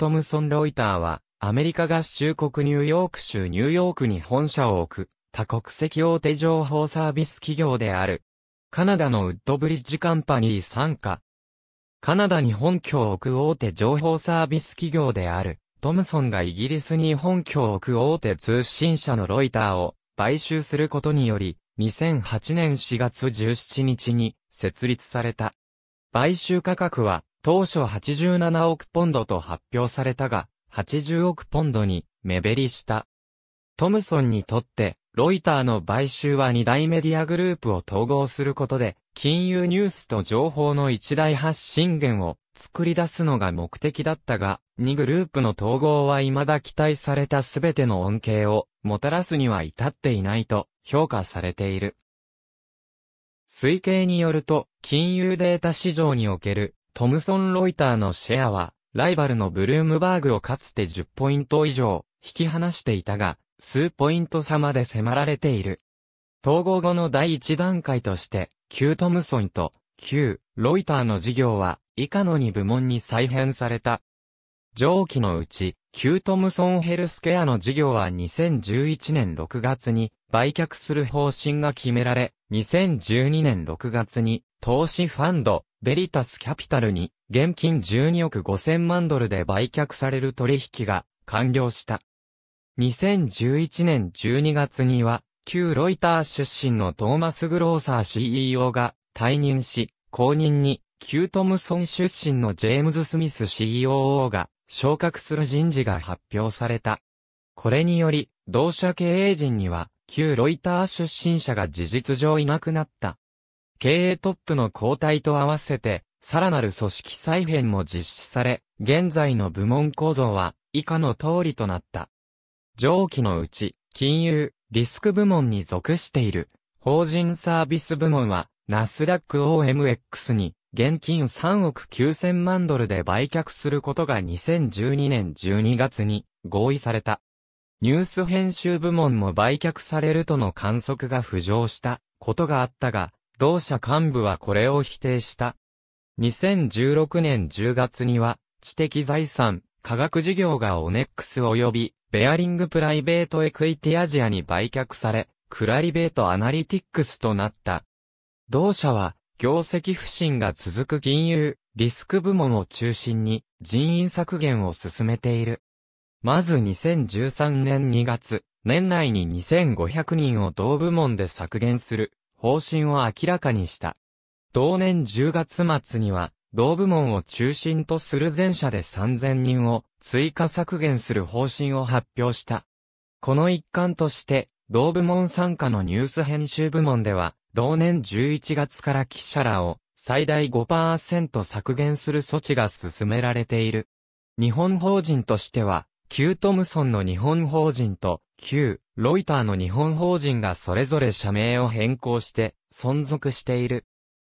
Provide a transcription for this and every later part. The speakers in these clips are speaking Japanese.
トムソン・ロイターは、アメリカ合衆国ニューヨーク州ニューヨークに本社を置く、多国籍大手情報サービス企業である。カナダのウッドブリッジカンパニー傘下。カナダに本拠を置く大手情報サービス企業である、トムソンがイギリスに本拠を置く大手通信社のロイターを買収することにより、2008年4月17日に設立された。買収価格は当初87億ポンドと発表されたが、80億ポンドに目減りした。トムソンにとって、ロイターの買収は2大メディアグループを統合することで、金融ニュースと情報の一大発信源を作り出すのが目的だったが、2グループの統合は未だ期待された全ての恩恵をもたらすには至っていないと評価されている。推計によると、金融データ市場におけるトムソン・ロイターのシェアは、ライバルのブルームバーグをかつて10ポイント以上、引き離していたが、数ポイント差まで迫られている。統合後の第1段階として、旧トムソンと旧ロイターの事業は、以下の2部門に再編された。上記のうち、旧トムソンヘルスケアの事業は2011年6月に売却する方針が決められ、2012年6月に投資ファンドベリタスキャピタルに現金12億5000万ドルで売却される取引が完了した。2011年12月には、旧ロイター出身のトーマス・グローサー CEO が退任し、後任に旧トムソン出身のジェームズ・スミス COO が昇格する人事が発表された。これにより、同社経営陣には、旧ロイター出身者が事実上いなくなった。経営トップの交代と合わせて、さらなる組織再編も実施され、現在の部門構造は以下の通りとなった。上記のうち、金融、リスク部門に属している、法人サービス部門は、ナスダック OMX に、現金3億9000万ドルで売却することが2012年12月に合意された。ニュース編集部門も売却されるとの観測が浮上したことがあったが、同社幹部はこれを否定した。2016年10月には、知的財産、科学事業がオネックス及び、ベアリングプライベートエクイティアジアに売却され、クラリベートアナリティックスとなった。同社は、業績不振が続く金融、リスク部門を中心に人員削減を進めている。まず2013年2月、年内に2500人を同部門で削減する方針を明らかにした。同年10月末には、同部門を中心とする全社で3000人を追加削減する方針を発表した。この一環として、同部門参加のニュース編集部門では、同年11月から記者らを最大5%削減する措置が進められている。日本法人としては、旧トムソンの日本法人と旧ロイターの日本法人がそれぞれ社名を変更して存続している。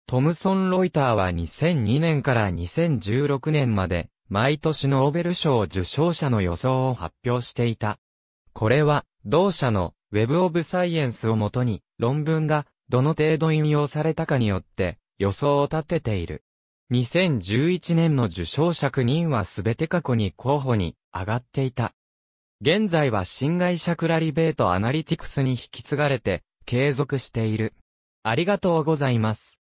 トムソン・ロイターは2002年から2016年まで毎年ノーベル賞受賞者の予想を発表していた。これは同社の Web of Science をもとに論文がどの程度引用されたかによって予想を立てている。2011年の受賞者9人はすべて過去に候補に上がっていた。現在は新会社クラリベートアナリティクスに引き継がれて継続している。ありがとうございます。